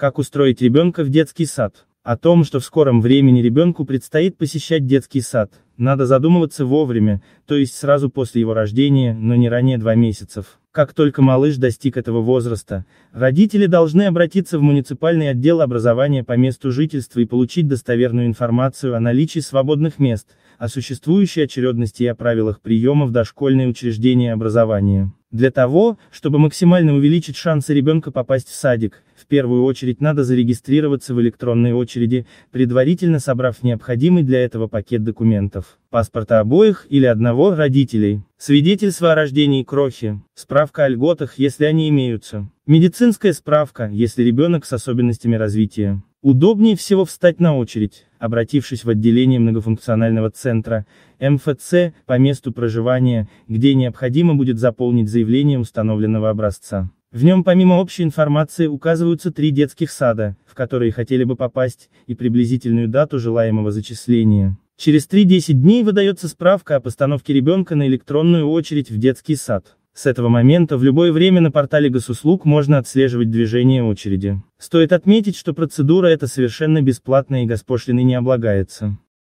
Как устроить ребенка в детский сад? О том, что в скором времени ребенку предстоит посещать детский сад, надо задумываться вовремя, то есть сразу после его рождения, но не ранее два месяцев. Как только малыш достиг этого возраста, родители должны обратиться в муниципальный отдел образования по месту жительства и получить достоверную информацию о наличии свободных мест, о существующей очередности и о правилах приема в дошкольные учреждения образования. Для того, чтобы максимально увеличить шансы ребенка попасть в садик, в первую очередь надо зарегистрироваться в электронной очереди, предварительно собрав необходимый для этого пакет документов, паспорта обоих или одного родителей, свидетельство о рождении крохи, справка о льготах, если они имеются, медицинская справка, если ребенок с особенностями развития. Удобнее всего встать на очередь обратившись в отделение многофункционального центра, МФЦ, по месту проживания, где необходимо будет заполнить заявление установленного образца. В нем помимо общей информации указываются три детских сада, в которые хотели бы попасть, и приблизительную дату желаемого зачисления. Через 3-10 дней выдается справка о постановке ребенка на электронную очередь в детский сад. С этого момента в любое время на портале госуслуг можно отслеживать движение очереди. Стоит отметить, что процедура эта совершенно бесплатная и госпошлиной не облагается.